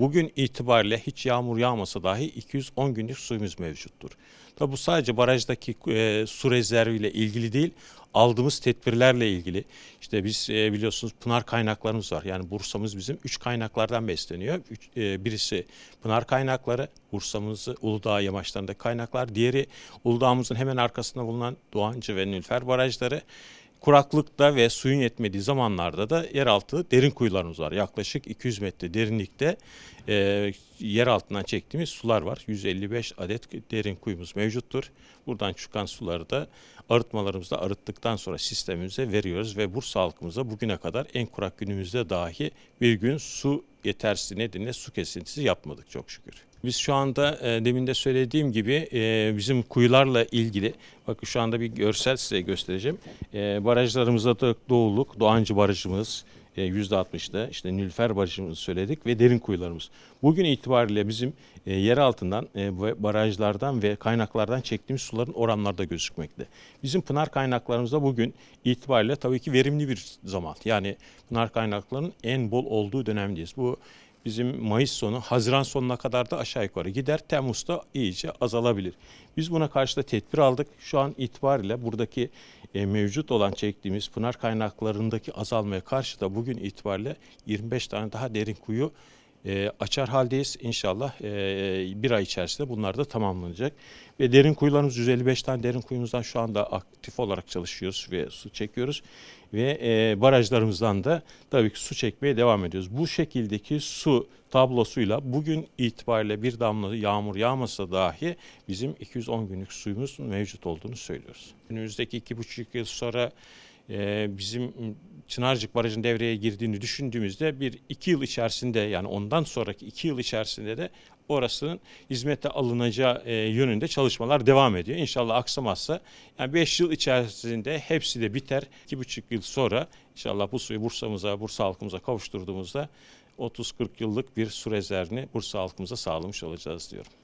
Bugün itibariyle hiç yağmur yağmasa dahi 210 günlük suyumuz mevcuttur. Tabi bu sadece barajdaki e, su rezerviyle ilgili değil, aldığımız tedbirlerle ilgili. İşte biz e, biliyorsunuz pınar kaynaklarımız var. Yani Bursa'mız bizim üç kaynaklardan besleniyor. Üç, e, birisi pınar kaynakları, Bursa'mızı Uludağ yamaçlarında kaynaklar. Diğeri Uludağ'ımızın hemen arkasında bulunan Doğancı ve Nülfer barajları. Kuraklıkta ve suyun yetmediği zamanlarda da yeraltı derin kuyularımız var. Yaklaşık 200 metre derinlikte e, yer altından çektiğimiz sular var. 155 adet derin kuyumuz mevcuttur. Buradan çıkan suları da arıtmalarımızda arıttıktan sonra sistemimize veriyoruz ve Bursa halkımıza bugüne kadar en kurak günümüzde dahi bir gün su yetersizliği nedeniyle su kesintisi yapmadık çok şükür. Biz şu anda e, demin de söylediğim gibi e, bizim kuyularla ilgili, bakın şu anda bir görsel size göstereceğim. E, barajlarımızda da Doğuluk, Doğancı Barajımız e, %60'da, işte Nülfer Barajımızı söyledik ve derin kuyularımız. Bugün itibariyle bizim e, yer altından, e, barajlardan ve kaynaklardan çektiğimiz suların oranlarda gözükmekte. Bizim pınar kaynaklarımızda bugün itibariyle tabii ki verimli bir zaman. Yani pınar kaynaklarının en bol olduğu dönemdeyiz. Bu bizim Mayıs sonu, Haziran sonuna kadar da aşağı yukarı gider. Temmuz'da iyice azalabilir. Biz buna karşı da tedbir aldık. Şu an itibariyle buradaki e, mevcut olan çektiğimiz pınar kaynaklarındaki azalmaya karşı da bugün itibariyle 25 tane daha derin kuyu e, açar haldeyiz. İnşallah e, bir ay içerisinde bunlar da tamamlanacak. Ve derin kuyularımız 155 tane derin kuyumuzdan şu anda aktif olarak çalışıyoruz ve su çekiyoruz. Ve e, barajlarımızdan da tabii ki su çekmeye devam ediyoruz. Bu şekildeki su tablosuyla bugün itibariyle bir damla yağmur yağmasa dahi bizim 210 günlük suyumuz mevcut olduğunu söylüyoruz. Önümüzdeki 2,5 yıl sonra ee, bizim Çınarcık Barajı'nın devreye girdiğini düşündüğümüzde bir iki yıl içerisinde yani ondan sonraki iki yıl içerisinde de orasının hizmete alınacağı e, yönünde çalışmalar devam ediyor. İnşallah aksamazsa yani beş yıl içerisinde hepsi de biter. buçuk yıl sonra inşallah bu suyu Bursa'mıza, Bursa halkımıza kavuşturduğumuzda 30-40 yıllık bir su rezervini Bursa halkımıza sağlamış olacağız diyorum.